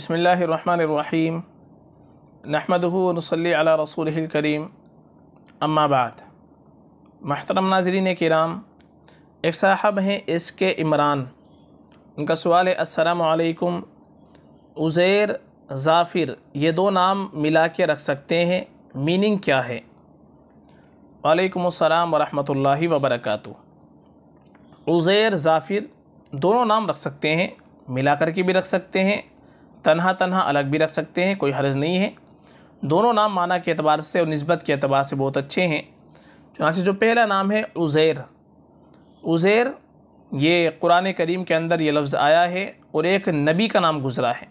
बसमीम नहमदूनसली अला रसूल करीम अम्माबाद महतरम नाजरीन कराम एक साहब हैं एस के इमरान उनका सवाल है असलकम उज़ैर जाफिर ये दो नाम मिला के रख सकते हैं मीनिंग क्या है वालेकुम अस्सलाम वरहमतुल्लाहि वबरकातु उज़ैर जाफिर दोनों नाम रख सकते हैं मिला कर के भी रख सकते हैं तनहा तनहा अलग भी रख सकते हैं कोई हर्ज नहीं है दोनों नाम माना के अतबार से और नस्बत के अतबार से बहुत अच्छे हैं चुनाचे जो पहला नाम है उज़ैर उज़ैर ये कुरान करीम के अंदर ये लफ्ज़ आया है और एक नबी का नाम गुज़रा है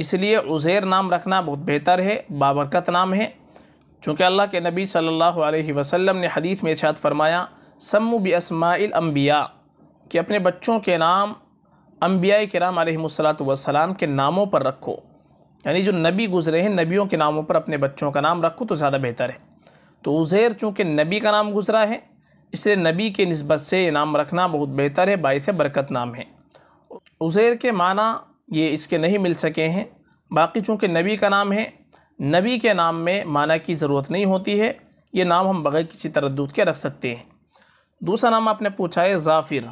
इसलिए उज़ैर नाम रखना बहुत बेहतर है बाबरकत नाम है चूँकि अल्लाह के नबी सल्लल्लाहु अलैहि वसल्लम ने हदीथ में इशाद फरमाया सम्मू बसमाइल अम्बिया कि अपने बच्चों के नाम अम्बिया कराम आलमसलात वसलाम के नामों पर रखो यानी जो नबी गुज़रे हैं नबियों के नामों पर अपने बच्चों का नाम रखो तो ज़्यादा बेहतर है तो उज़ैर चूँकि नबी का नाम गुज़रा है इसलिए नबी के नस्बत से ये नाम रखना बहुत बेहतर है बायस बरकत नाम है उज़ैर के माना ये इसके नहीं मिल सके हैं बाकी चूँकि नबी का नाम है नबी के नाम में माना की ज़रूरत नहीं होती है ये नाम हम बग़ैर किसी तरद के रख सकते हैं दूसरा नाम आपने पूछा है ज़ाफ़िर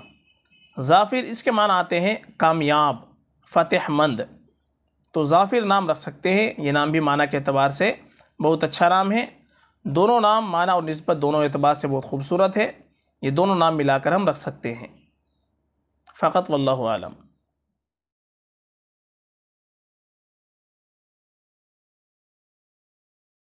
जाफिर इसके मान आते हैं कामयाब फतेहमंद तो जाफिर नाम रख सकते हैं ये नाम भी माना के अतबार से बहुत अच्छा नाम है दोनों नाम माना और नस्बत दोनों एतबार से बहुत खूबसूरत है ये दोनों नाम मिलाकर हम रख सकते हैं फ़कत वल्लम